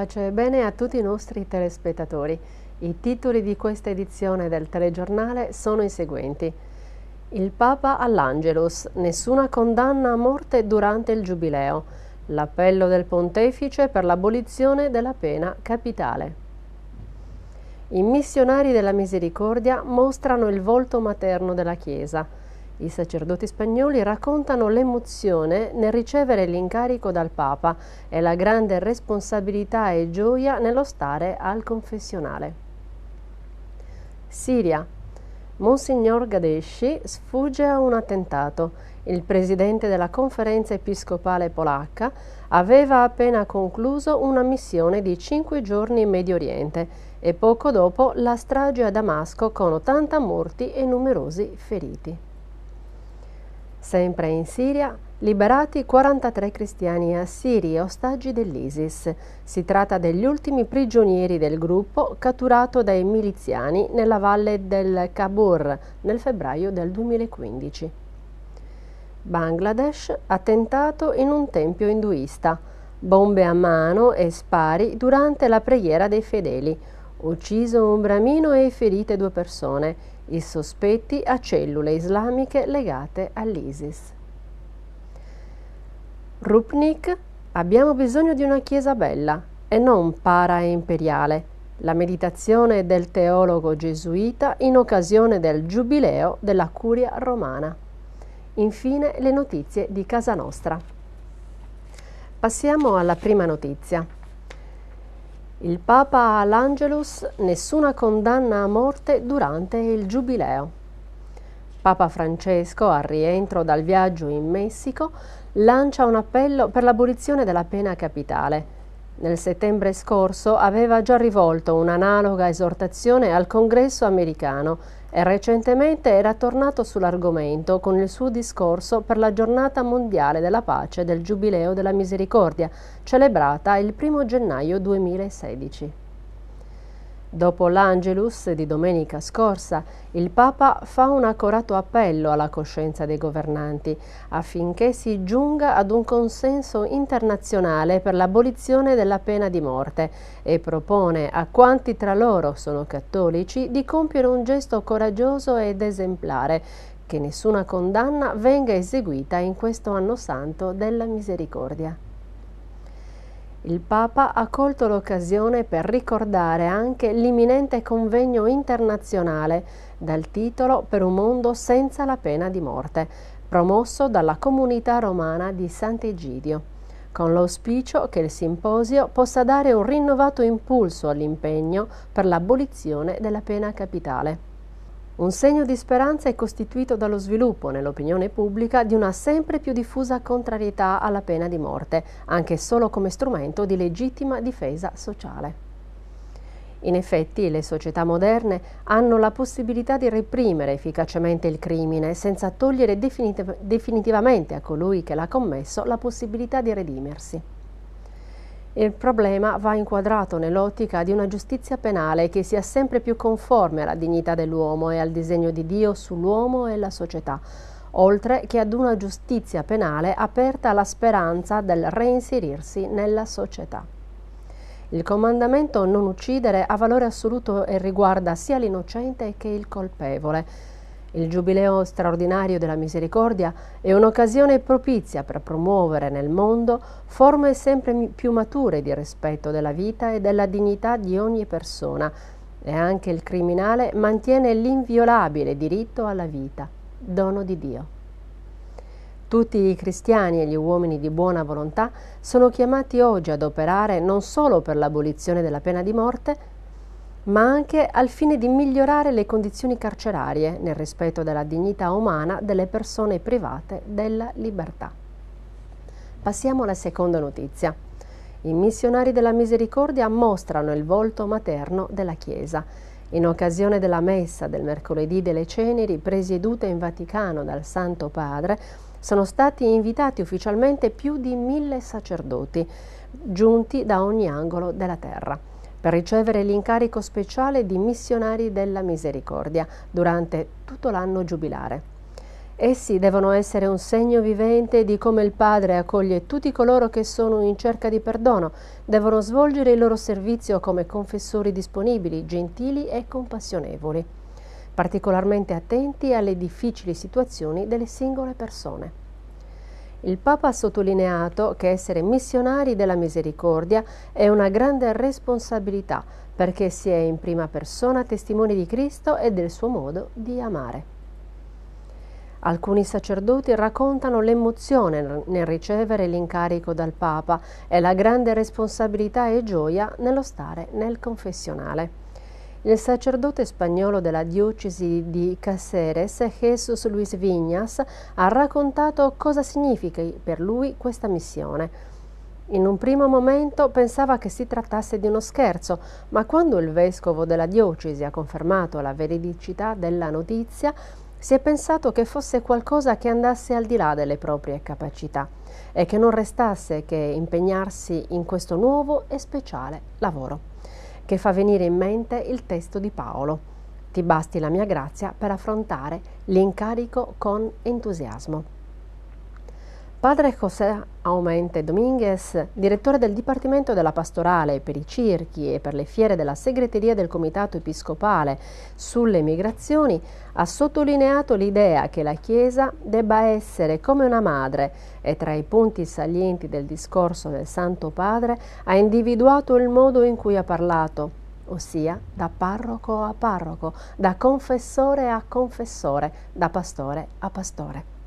Pace e bene a tutti i nostri telespettatori. I titoli di questa edizione del telegiornale sono i seguenti. Il Papa all'Angelus, nessuna condanna a morte durante il Giubileo. L'appello del Pontefice per l'abolizione della pena capitale. I missionari della misericordia mostrano il volto materno della Chiesa. I sacerdoti spagnoli raccontano l'emozione nel ricevere l'incarico dal Papa e la grande responsabilità e gioia nello stare al confessionale. Siria. Monsignor Gadesci sfugge a un attentato. Il presidente della conferenza episcopale polacca aveva appena concluso una missione di cinque giorni in Medio Oriente e poco dopo la strage a Damasco con 80 morti e numerosi feriti. Sempre in Siria, liberati 43 cristiani assiri ostaggi dell'ISIS. Si tratta degli ultimi prigionieri del gruppo catturato dai miliziani nella valle del Kabur nel febbraio del 2015. Bangladesh, attentato in un tempio induista, bombe a mano e spari durante la preghiera dei fedeli, ucciso un bramino e ferite due persone i sospetti a cellule islamiche legate all'ISIS. Rupnik, abbiamo bisogno di una chiesa bella e non para imperiale. La meditazione del teologo gesuita in occasione del giubileo della curia romana. Infine le notizie di casa nostra. Passiamo alla prima notizia. Il Papa all'Angelus nessuna condanna a morte durante il Giubileo. Papa Francesco, al rientro dal viaggio in Messico, lancia un appello per l'abolizione della pena capitale. Nel settembre scorso aveva già rivolto un'analoga esortazione al Congresso americano Recentemente era tornato sull'argomento con il suo discorso per la giornata mondiale della pace del Giubileo della Misericordia, celebrata il 1 gennaio 2016. Dopo l'Angelus di domenica scorsa, il Papa fa un accorato appello alla coscienza dei governanti affinché si giunga ad un consenso internazionale per l'abolizione della pena di morte e propone a quanti tra loro sono cattolici di compiere un gesto coraggioso ed esemplare che nessuna condanna venga eseguita in questo anno santo della misericordia. Il Papa ha colto l'occasione per ricordare anche l'imminente convegno internazionale dal titolo Per un mondo senza la pena di morte, promosso dalla comunità romana di Sant'Egidio, con l'auspicio che il simposio possa dare un rinnovato impulso all'impegno per l'abolizione della pena capitale. Un segno di speranza è costituito dallo sviluppo nell'opinione pubblica di una sempre più diffusa contrarietà alla pena di morte, anche solo come strumento di legittima difesa sociale. In effetti, le società moderne hanno la possibilità di reprimere efficacemente il crimine senza togliere definitiv definitivamente a colui che l'ha commesso la possibilità di redimersi. Il problema va inquadrato nell'ottica di una giustizia penale che sia sempre più conforme alla dignità dell'uomo e al disegno di Dio sull'uomo e la società, oltre che ad una giustizia penale aperta alla speranza del reinserirsi nella società. Il comandamento non uccidere ha valore assoluto e riguarda sia l'innocente che il colpevole. Il Giubileo straordinario della misericordia è un'occasione propizia per promuovere nel mondo forme sempre più mature di rispetto della vita e della dignità di ogni persona e anche il criminale mantiene l'inviolabile diritto alla vita, dono di Dio. Tutti i cristiani e gli uomini di buona volontà sono chiamati oggi ad operare non solo per l'abolizione della pena di morte, ma anche al fine di migliorare le condizioni carcerarie nel rispetto della dignità umana delle persone private della libertà. Passiamo alla seconda notizia. I missionari della misericordia mostrano il volto materno della Chiesa. In occasione della messa del mercoledì delle ceneri presieduta in Vaticano dal Santo Padre, sono stati invitati ufficialmente più di mille sacerdoti, giunti da ogni angolo della terra per ricevere l'incarico speciale di missionari della misericordia durante tutto l'anno giubilare. Essi devono essere un segno vivente di come il Padre accoglie tutti coloro che sono in cerca di perdono, devono svolgere il loro servizio come confessori disponibili, gentili e compassionevoli, particolarmente attenti alle difficili situazioni delle singole persone. Il Papa ha sottolineato che essere missionari della misericordia è una grande responsabilità perché si è in prima persona testimoni di Cristo e del suo modo di amare. Alcuni sacerdoti raccontano l'emozione nel ricevere l'incarico dal Papa e la grande responsabilità e gioia nello stare nel confessionale. Il sacerdote spagnolo della diocesi di Caceres, Jesus Luis Viñas, ha raccontato cosa significa per lui questa missione. In un primo momento pensava che si trattasse di uno scherzo, ma quando il vescovo della diocesi ha confermato la veridicità della notizia, si è pensato che fosse qualcosa che andasse al di là delle proprie capacità e che non restasse che impegnarsi in questo nuovo e speciale lavoro che fa venire in mente il testo di Paolo. Ti basti la mia grazia per affrontare l'incarico con entusiasmo. Padre José Aumente Domínguez, direttore del Dipartimento della Pastorale per i Circhi e per le fiere della Segreteria del Comitato Episcopale sulle Migrazioni, ha sottolineato l'idea che la Chiesa debba essere come una madre e tra i punti salienti del discorso del Santo Padre ha individuato il modo in cui ha parlato, ossia da parroco a parroco, da confessore a confessore, da pastore a pastore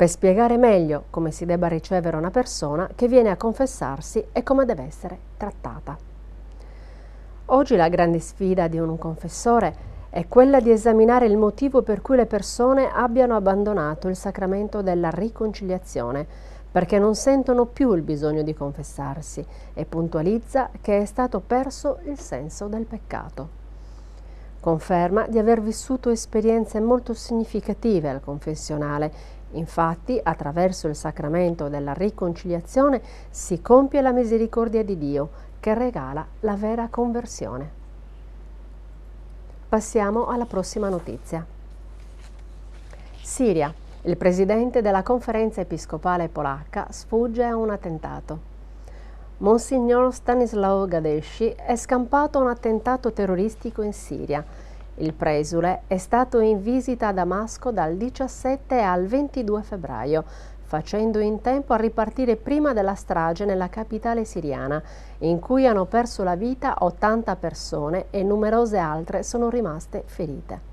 per spiegare meglio come si debba ricevere una persona che viene a confessarsi e come deve essere trattata. Oggi la grande sfida di un confessore è quella di esaminare il motivo per cui le persone abbiano abbandonato il sacramento della riconciliazione, perché non sentono più il bisogno di confessarsi e puntualizza che è stato perso il senso del peccato. Conferma di aver vissuto esperienze molto significative al confessionale Infatti, attraverso il sacramento della riconciliazione si compie la misericordia di Dio che regala la vera conversione. Passiamo alla prossima notizia. Siria. Il presidente della conferenza episcopale polacca sfugge a un attentato. Monsignor Stanislaw Gadesci è scampato a un attentato terroristico in Siria il presule è stato in visita a Damasco dal 17 al 22 febbraio, facendo in tempo a ripartire prima della strage nella capitale siriana, in cui hanno perso la vita 80 persone e numerose altre sono rimaste ferite.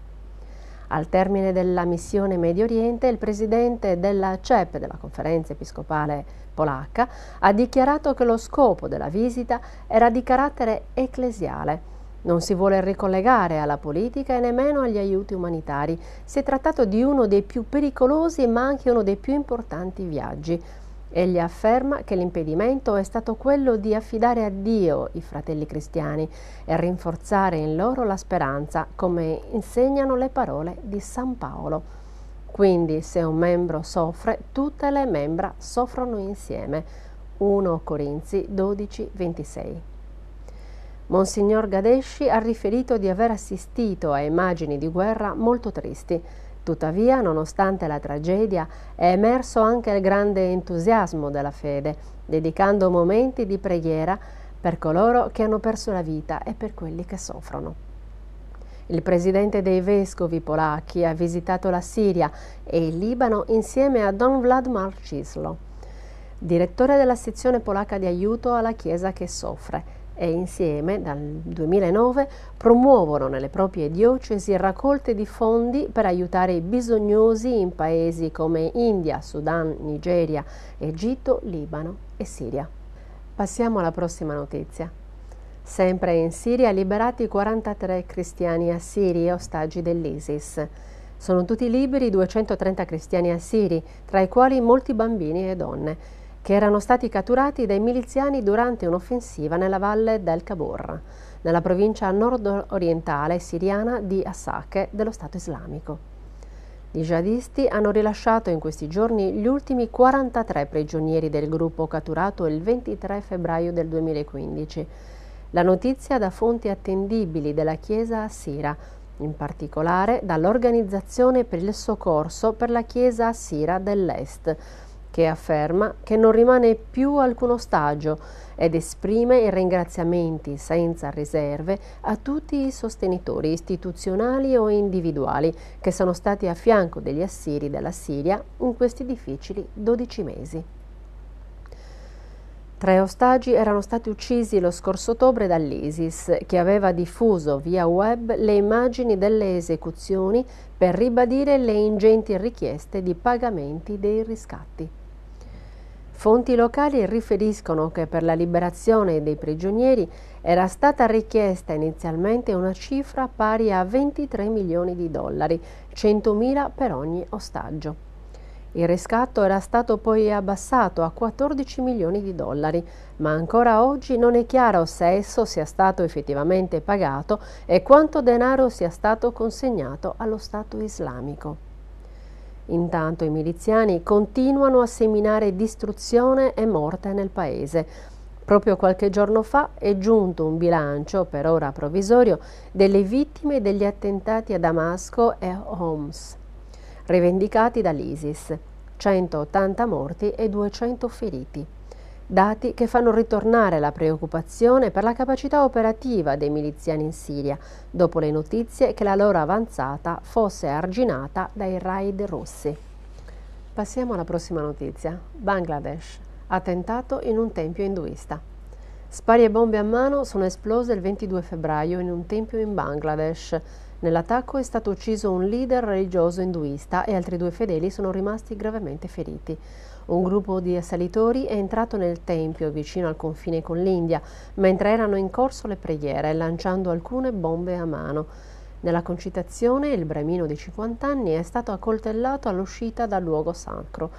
Al termine della missione Medio Oriente, il presidente della CEP, della Conferenza Episcopale Polacca, ha dichiarato che lo scopo della visita era di carattere ecclesiale, non si vuole ricollegare alla politica e nemmeno agli aiuti umanitari. Si è trattato di uno dei più pericolosi ma anche uno dei più importanti viaggi. Egli afferma che l'impedimento è stato quello di affidare a Dio i fratelli cristiani e rinforzare in loro la speranza, come insegnano le parole di San Paolo. Quindi se un membro soffre, tutte le membra soffrono insieme. 1 Corinzi 12, 26. Monsignor Gadesci ha riferito di aver assistito a immagini di guerra molto tristi. Tuttavia, nonostante la tragedia, è emerso anche il grande entusiasmo della fede, dedicando momenti di preghiera per coloro che hanno perso la vita e per quelli che soffrono. Il presidente dei vescovi polacchi ha visitato la Siria e il Libano insieme a Don Vladimir Cislo, direttore della sezione polacca di aiuto alla Chiesa che soffre, e insieme dal 2009 promuovono nelle proprie diocesi raccolte di fondi per aiutare i bisognosi in paesi come India, Sudan, Nigeria, Egitto, Libano e Siria. Passiamo alla prossima notizia. Sempre in Siria liberati 43 cristiani assiri ostaggi dell'ISIS. Sono tutti liberi 230 cristiani assiri, tra i quali molti bambini e donne che erano stati catturati dai miliziani durante un'offensiva nella valle del Kabor, nella provincia nord-orientale siriana di Asake dello Stato islamico. I jihadisti hanno rilasciato in questi giorni gli ultimi 43 prigionieri del gruppo catturato il 23 febbraio del 2015. La notizia da fonti attendibili della Chiesa Assira, in particolare dall'Organizzazione per il Soccorso per la Chiesa Assira dell'Est, che afferma che non rimane più alcun ostaggio ed esprime i ringraziamenti senza riserve a tutti i sostenitori istituzionali o individuali che sono stati a fianco degli assiri della Siria in questi difficili 12 mesi. Tre ostaggi erano stati uccisi lo scorso ottobre dall'ISIS, che aveva diffuso via web le immagini delle esecuzioni per ribadire le ingenti richieste di pagamenti dei riscatti. Fonti locali riferiscono che per la liberazione dei prigionieri era stata richiesta inizialmente una cifra pari a 23 milioni di dollari, 100.000 per ogni ostaggio. Il riscatto era stato poi abbassato a 14 milioni di dollari, ma ancora oggi non è chiaro se esso sia stato effettivamente pagato e quanto denaro sia stato consegnato allo Stato islamico. Intanto i miliziani continuano a seminare distruzione e morte nel paese. Proprio qualche giorno fa è giunto un bilancio, per ora provvisorio, delle vittime degli attentati a Damasco e Homs, rivendicati dall'ISIS. 180 morti e 200 feriti dati che fanno ritornare la preoccupazione per la capacità operativa dei miliziani in Siria, dopo le notizie che la loro avanzata fosse arginata dai raid russi. Passiamo alla prossima notizia. Bangladesh, attentato in un tempio induista. Spari e bombe a mano sono esplose il 22 febbraio in un tempio in Bangladesh. Nell'attacco è stato ucciso un leader religioso induista e altri due fedeli sono rimasti gravemente feriti. Un gruppo di assalitori è entrato nel tempio vicino al confine con l'India, mentre erano in corso le preghiere, lanciando alcune bombe a mano. Nella concitazione il bramino di 50 anni è stato accoltellato all'uscita dal luogo sacro.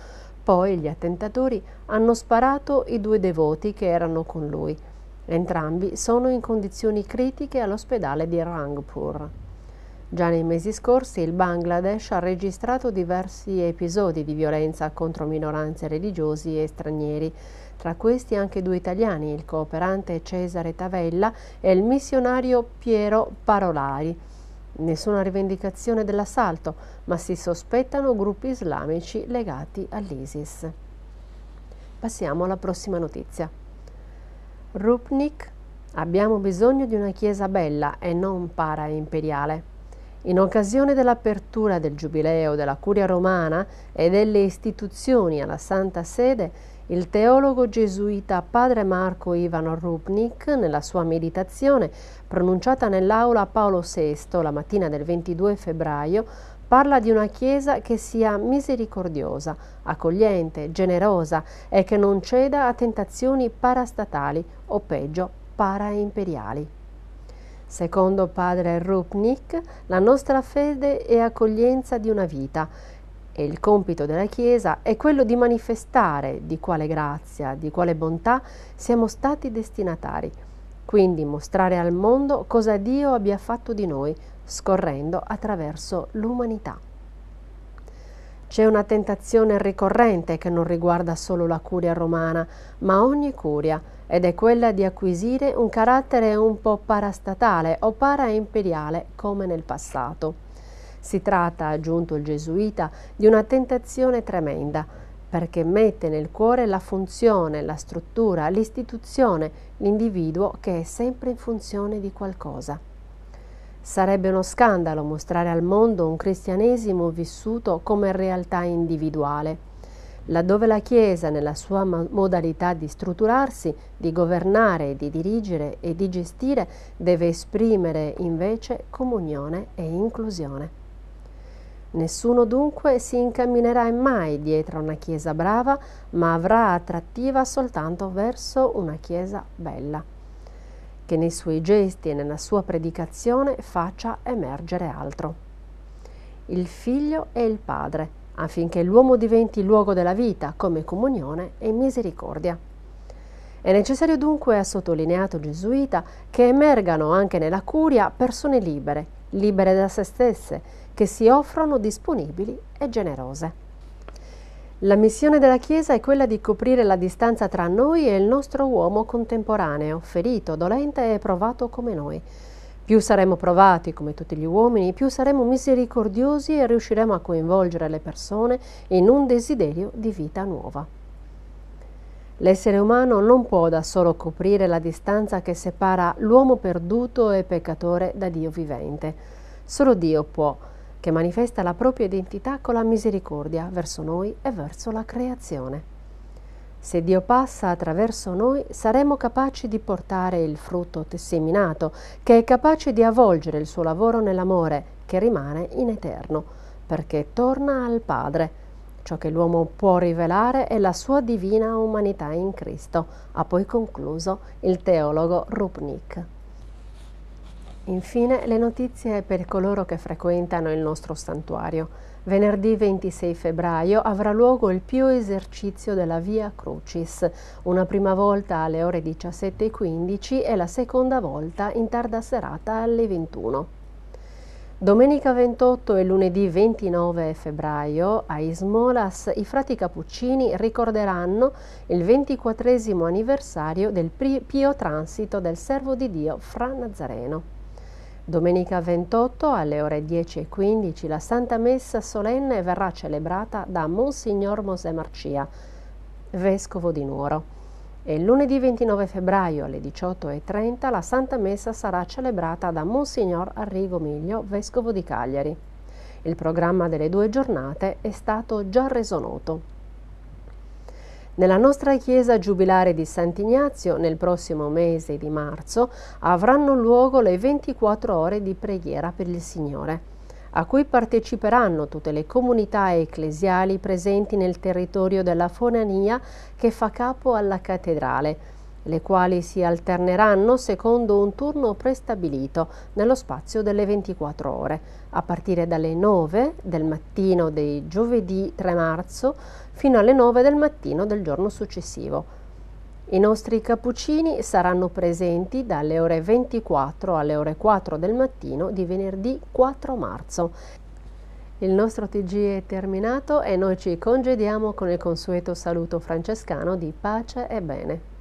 Poi gli attentatori hanno sparato i due devoti che erano con lui. Entrambi sono in condizioni critiche all'ospedale di Rangpur. Già nei mesi scorsi il Bangladesh ha registrato diversi episodi di violenza contro minoranze religiosi e stranieri, tra questi anche due italiani, il cooperante Cesare Tavella e il missionario Piero Parolari. Nessuna rivendicazione dell'assalto, ma si sospettano gruppi islamici legati all'ISIS. Passiamo alla prossima notizia. Rupnik, abbiamo bisogno di una chiesa bella e non para imperiale. In occasione dell'apertura del Giubileo della Curia Romana e delle istituzioni alla Santa Sede, il teologo gesuita padre Marco Ivan Rupnik, nella sua meditazione pronunciata nell'aula Paolo VI la mattina del 22 febbraio, parla di una Chiesa che sia misericordiosa, accogliente, generosa e che non ceda a tentazioni parastatali o peggio paraimperiali. Secondo padre Rupnik, la nostra fede è accoglienza di una vita e il compito della Chiesa è quello di manifestare di quale grazia, di quale bontà siamo stati destinatari, quindi mostrare al mondo cosa Dio abbia fatto di noi, scorrendo attraverso l'umanità. C'è una tentazione ricorrente che non riguarda solo la curia romana, ma ogni curia, ed è quella di acquisire un carattere un po' parastatale o paraimperiale come nel passato. Si tratta, ha aggiunto il gesuita, di una tentazione tremenda, perché mette nel cuore la funzione, la struttura, l'istituzione, l'individuo che è sempre in funzione di qualcosa. Sarebbe uno scandalo mostrare al mondo un cristianesimo vissuto come realtà individuale, laddove la Chiesa nella sua modalità di strutturarsi, di governare, di dirigere e di gestire deve esprimere invece comunione e inclusione. Nessuno dunque si incamminerà mai dietro a una Chiesa brava, ma avrà attrattiva soltanto verso una Chiesa bella che nei suoi gesti e nella sua predicazione faccia emergere altro. Il figlio e il padre, affinché l'uomo diventi luogo della vita come comunione e misericordia. È necessario dunque, ha sottolineato Gesuita, che emergano anche nella curia persone libere, libere da se stesse, che si offrono disponibili e generose. La missione della Chiesa è quella di coprire la distanza tra noi e il nostro uomo contemporaneo, ferito, dolente e provato come noi. Più saremo provati come tutti gli uomini, più saremo misericordiosi e riusciremo a coinvolgere le persone in un desiderio di vita nuova. L'essere umano non può da solo coprire la distanza che separa l'uomo perduto e peccatore da Dio vivente. Solo Dio può che manifesta la propria identità con la misericordia verso noi e verso la creazione. Se Dio passa attraverso noi, saremo capaci di portare il frutto seminato, che è capace di avvolgere il suo lavoro nell'amore, che rimane in eterno, perché torna al Padre. Ciò che l'uomo può rivelare è la sua divina umanità in Cristo, ha poi concluso il teologo Rupnik. Infine le notizie per coloro che frequentano il nostro santuario. Venerdì 26 febbraio avrà luogo il più esercizio della Via Crucis, una prima volta alle ore 17.15 e la seconda volta in tarda serata alle 21. Domenica 28 e lunedì 29 febbraio a Ismolas i frati cappuccini ricorderanno il 24 anniversario del pio transito del servo di Dio Fra Nazareno. Domenica 28 alle ore 10.15 la Santa Messa solenne verrà celebrata da Monsignor Mosè Marcia, Vescovo di Nuoro. E lunedì 29 febbraio alle 18.30 la Santa Messa sarà celebrata da Monsignor Arrigo Miglio, Vescovo di Cagliari. Il programma delle due giornate è stato già reso noto. Nella nostra chiesa giubilare di Sant'Ignazio, nel prossimo mese di marzo, avranno luogo le 24 ore di preghiera per il Signore a cui parteciperanno tutte le comunità ecclesiali presenti nel territorio della Fonania che fa capo alla cattedrale, le quali si alterneranno secondo un turno prestabilito nello spazio delle 24 ore, a partire dalle 9 del mattino di giovedì 3 marzo fino alle 9 del mattino del giorno successivo. I nostri cappuccini saranno presenti dalle ore 24 alle ore 4 del mattino di venerdì 4 marzo. Il nostro TG è terminato e noi ci congediamo con il consueto saluto francescano di pace e bene.